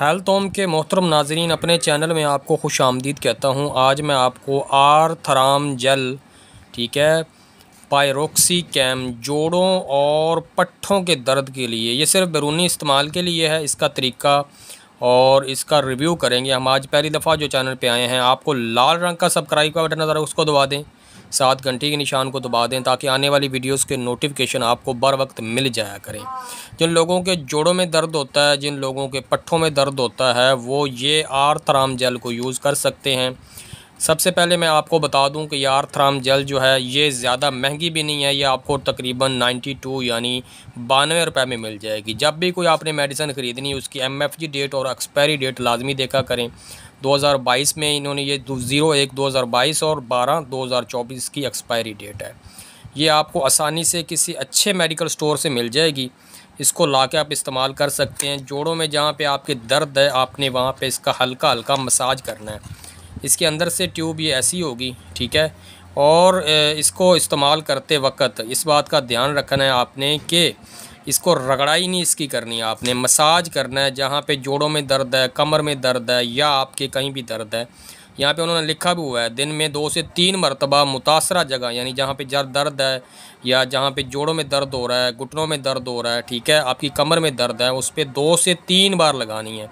health ओम तो के मोहतरम नाजरीन अपने चैनल में आपको खुश आमदीद कहता हूँ आज मैं आपको आर थराम जल ठीक है पायरोक्सी कैम जोड़ों और पट्ठों के दर्द के लिए ये सिर्फ बैरूनी इस्तेमाल के लिए है इसका तरीका और इसका रिव्यू करेंगे हम आज पहली दफ़ा जो चैनल पे आए हैं आपको लाल रंग का सब्सक्राइब का बटन नज़र उसको दबा दें सात घंटे के निशान को दबा दें ताकि आने वाली वीडियोस के नोटिफिकेशन आपको बर वक्त मिल जाया करें जिन लोगों के जोड़ों में दर्द होता है जिन लोगों के पट्ठों में दर्द होता है वो ये आर थराम जेल को यूज़ कर सकते हैं सबसे पहले मैं आपको बता दूं कि यार थ्राम जेल जो है ये ज़्यादा महंगी भी नहीं है ये आपको तकरीबन 92 यानी बानवे रुपए में मिल जाएगी जब भी कोई आपने मेडिसिन ख़रीदनी उसकी एमएफजी डेट और एक्सपायरी डेट लाजमी देखा करें 2022 में इन्होंने ये ज़ीरो एक दो और 12 2024 की एक्सपायरी डेट है ये आपको आसानी से किसी अच्छे मेडिकल स्टोर से मिल जाएगी इसको ला के आप इस्तेमाल कर सकते हैं जोड़ों में जहाँ पे आपके दर्द है आपने वहाँ पे इसका हल्का हल्का मसाज करना है इसके अंदर से ट्यूब ये ऐसी होगी ठीक है और इसको इस्तेमाल करते वक्त इस बात का ध्यान रखना है आपने कि इसको रगड़ाई नहीं इसकी करनी है आपने मसाज करना है जहाँ पे जोड़ों में दर्द है कमर में दर्द है या आपके कहीं भी दर्द है यहाँ पे उन्होंने लिखा भी हुआ है दिन में दो से तीन मरतबा मुतासरा जगह यानी जहाँ पे जर दर्द है या जहाँ पे जोड़ों में दर्द हो रहा है घुटनों में दर्द हो रहा है ठीक है आपकी कमर में दर्द है उस पर दो से तीन बार लगानी है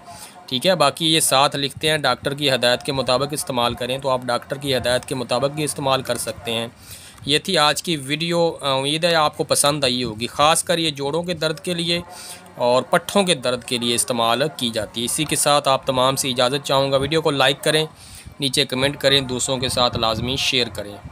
ठीक है बाकी ये साथ लिखते हैं डॉक्टर की हदायत के मुताबिक इस्तेमाल करें तो आप डॉक्टर की हदायत के मुताबिक भी इस्तेमाल कर सकते हैं ये थी आज की वीडियो उम्मीद है आपको पसंद आई होगी ख़ासकर ये जोड़ों के दर्द के लिए और पट्ठों के दर्द के लिए इस्तेमाल की जाती है इसी के साथ आप तमाम से इजाज़त चाहूँगा वीडियो को लाइक करें नीचे कमेंट करें दूसरों के साथ लाजमी शेयर करें